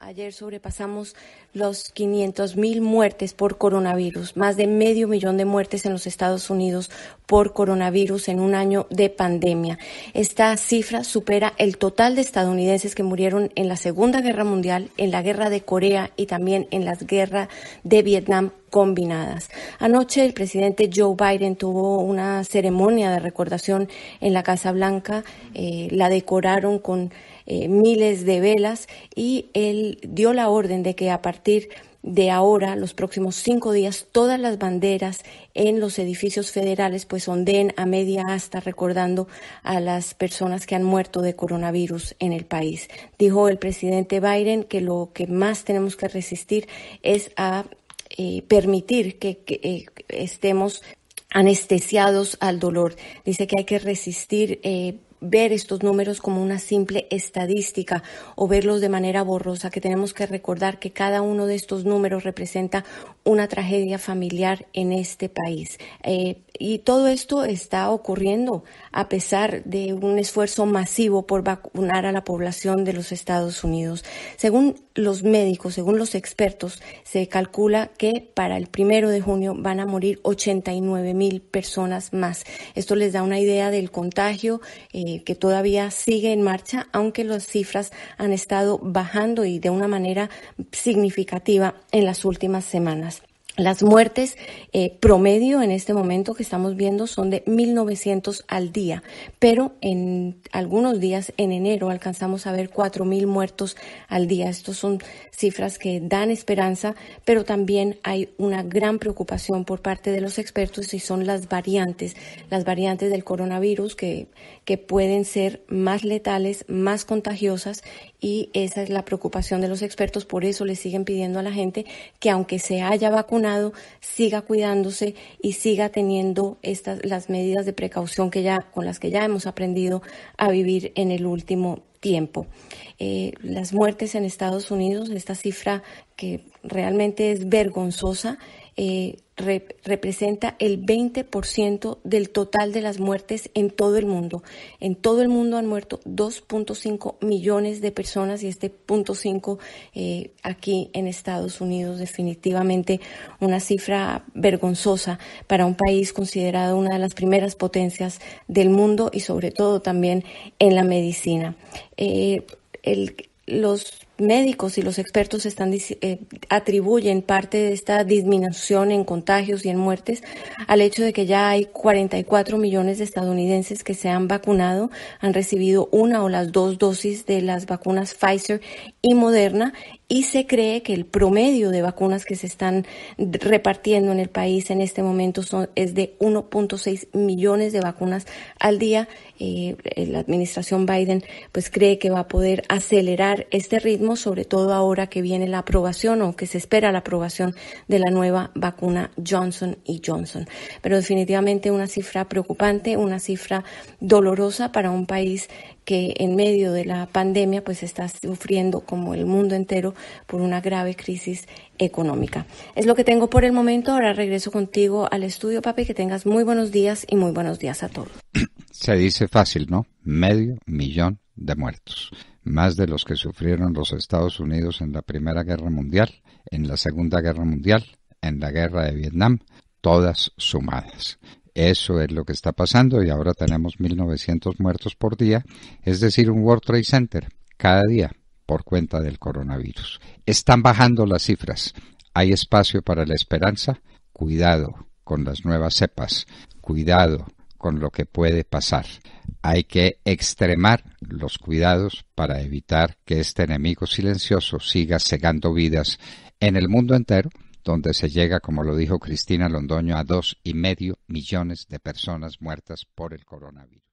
ayer sobrepasamos los 500 mil muertes por coronavirus, más de medio millón de muertes en los Estados Unidos por coronavirus en un año de pandemia. Esta cifra supera el total de estadounidenses que murieron en la Segunda Guerra Mundial, en la Guerra de Corea y también en la Guerra de Vietnam combinadas. Anoche el presidente Joe Biden tuvo una ceremonia de recordación en la Casa Blanca, eh, la decoraron con eh, miles de velas y él dio la orden de que a partir de ahora, los próximos cinco días, todas las banderas en los edificios federales pues ondeen a media asta recordando a las personas que han muerto de coronavirus en el país. Dijo el presidente Biden que lo que más tenemos que resistir es a eh, permitir que, eh, estemos anestesiados al dolor. Dice que hay que resistir. Eh, ver estos números como una simple estadística o verlos de manera borrosa, que tenemos que recordar que cada uno de estos números representa una tragedia familiar en este país. Eh, y todo esto está ocurriendo a pesar de un esfuerzo masivo por vacunar a la población de los Estados Unidos. Según los médicos, según los expertos, se calcula que para el primero de junio van a morir 89 mil personas más. Esto les da una idea del contagio. Eh, eh, que todavía sigue en marcha, aunque las cifras han estado bajando y de una manera significativa en las últimas semanas. Las muertes eh, promedio en este momento que estamos viendo son de 1.900 al día, pero en algunos días en enero alcanzamos a ver 4.000 muertos al día. Estos son cifras que dan esperanza, pero también hay una gran preocupación por parte de los expertos y son las variantes, las variantes del coronavirus que, que pueden ser más letales, más contagiosas y esa es la preocupación de los expertos, por eso le siguen pidiendo a la gente que aunque se haya vacunado, siga cuidándose y siga teniendo estas las medidas de precaución que ya con las que ya hemos aprendido a vivir en el último tiempo. Eh, las muertes en Estados Unidos, esta cifra que realmente es vergonzosa, eh, representa el 20% del total de las muertes en todo el mundo. En todo el mundo han muerto 2.5 millones de personas y este punto eh, aquí en Estados Unidos definitivamente una cifra vergonzosa para un país considerado una de las primeras potencias del mundo y sobre todo también en la medicina. Eh, el, los médicos y los expertos están, eh, atribuyen parte de esta disminución en contagios y en muertes al hecho de que ya hay 44 millones de estadounidenses que se han vacunado, han recibido una o las dos dosis de las vacunas Pfizer y Moderna y se cree que el promedio de vacunas que se están repartiendo en el país en este momento son, es de 1.6 millones de vacunas al día. Eh, la administración Biden pues cree que va a poder acelerar este ritmo sobre todo ahora que viene la aprobación o que se espera la aprobación de la nueva vacuna Johnson y Johnson. Pero definitivamente una cifra preocupante, una cifra dolorosa para un país que en medio de la pandemia pues está sufriendo como el mundo entero por una grave crisis económica. Es lo que tengo por el momento. Ahora regreso contigo al estudio, papi, que tengas muy buenos días y muy buenos días a todos. Se dice fácil, ¿no? Medio millón de muertos más de los que sufrieron los Estados Unidos en la Primera Guerra Mundial, en la Segunda Guerra Mundial, en la Guerra de Vietnam, todas sumadas. Eso es lo que está pasando y ahora tenemos 1.900 muertos por día, es decir, un World Trade Center cada día por cuenta del coronavirus. Están bajando las cifras. Hay espacio para la esperanza. Cuidado con las nuevas cepas. Cuidado con lo que puede pasar. Hay que extremar los cuidados para evitar que este enemigo silencioso siga cegando vidas en el mundo entero, donde se llega, como lo dijo Cristina Londoño, a dos y medio millones de personas muertas por el coronavirus.